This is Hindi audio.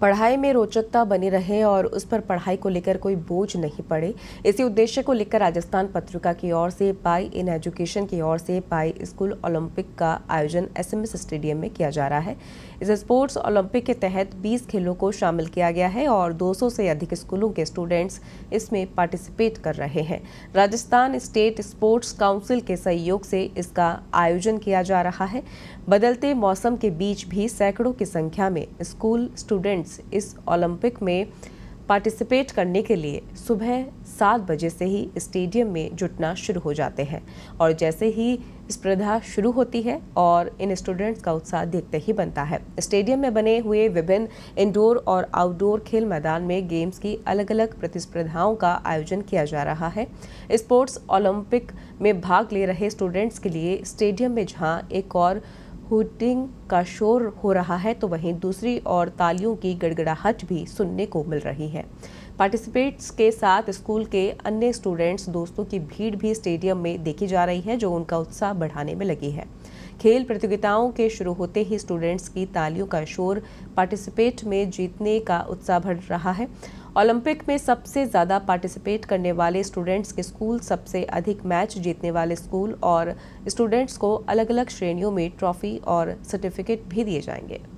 पढ़ाई में रोचकता बनी रहे और उस पर पढ़ाई को लेकर कोई बोझ नहीं पड़े इसी उद्देश्य को लेकर राजस्थान पत्रिका की ओर से पाई इन एजुकेशन की ओर से पाई स्कूल ओलंपिक का आयोजन एसएमएस स्टेडियम में किया जा रहा है इस स्पोर्ट्स ओलंपिक के तहत 20 खेलों को शामिल किया गया है और 200 से अधिक स्कूलों के स्टूडेंट्स इसमें पार्टिसिपेट कर रहे हैं राजस्थान स्टेट स्पोर्ट्स काउंसिल के सहयोग से इसका आयोजन किया जा रहा है बदलते मौसम के बीच भी सैकड़ों की संख्या में स्कूल स्टूडेंट्स गेम्स इस ओलंपिक में पार्टिसिपेट करने के लिए सुबह सात बजे से ही स्टेडियम में जुटना शुरू हो जाते हैं और जैसे ही स्पर्धा शुरू होती है और इन स्टूडेंट्स का उत्साह देखते ही बनता है स्टेडियम में बने हुए विभिन्न इंडोर और आउटडोर खेल मैदान में गेम्स की अलग अलग प्रतिस्पर्धाओं का आयोजन किया जा रहा है स्पोर्ट्स ओलंपिक में भाग ले रहे स्टूडेंट्स के लिए स्टेडियम में जहाँ एक और हुटिंग का शोर हो रहा है तो वहीं दूसरी और तालियों की गड़गड़ाहट भी सुनने को मिल रही है पार्टिसिपेट्स के साथ स्कूल के अन्य स्टूडेंट्स दोस्तों की भीड़ भी स्टेडियम में देखी जा रही है जो उनका उत्साह बढ़ाने में लगी है खेल प्रतियोगिताओं के शुरू होते ही स्टूडेंट्स की तालियों का शोर पार्टिसिपेट में जीतने का उत्साह बढ़ रहा है ओलंपिक में सबसे ज़्यादा पार्टिसिपेट करने वाले स्टूडेंट्स के स्कूल सबसे अधिक मैच जीतने वाले स्कूल और स्टूडेंट्स को अलग अलग श्रेणियों में ट्रॉफी और सर्टिफिकेट भी दिए जाएंगे